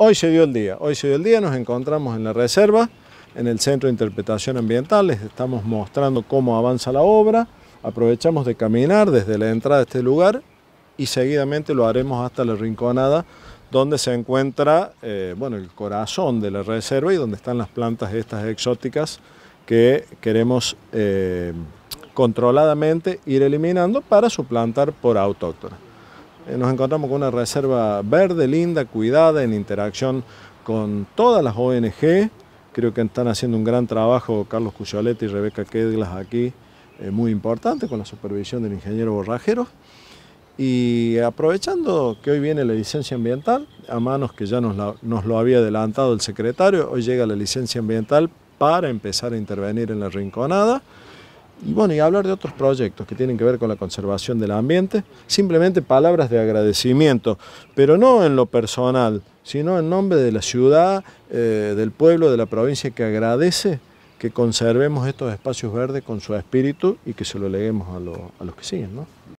Hoy se dio el día, hoy se dio el día, nos encontramos en la reserva, en el Centro de Interpretación Ambiental, les estamos mostrando cómo avanza la obra, aprovechamos de caminar desde la entrada de este lugar y seguidamente lo haremos hasta la rinconada donde se encuentra eh, bueno, el corazón de la reserva y donde están las plantas estas exóticas que queremos eh, controladamente ir eliminando para suplantar por autóctona. Eh, nos encontramos con una reserva verde, linda, cuidada, en interacción con todas las ONG. Creo que están haciendo un gran trabajo Carlos Cuchaletti y Rebeca Kedlas aquí, eh, muy importante, con la supervisión del ingeniero Borrajero. Y aprovechando que hoy viene la licencia ambiental, a manos que ya nos lo había adelantado el secretario, hoy llega la licencia ambiental para empezar a intervenir en la rinconada. Y bueno, y hablar de otros proyectos que tienen que ver con la conservación del ambiente, simplemente palabras de agradecimiento, pero no en lo personal, sino en nombre de la ciudad, eh, del pueblo, de la provincia que agradece que conservemos estos espacios verdes con su espíritu y que se lo leguemos a, los que siguen.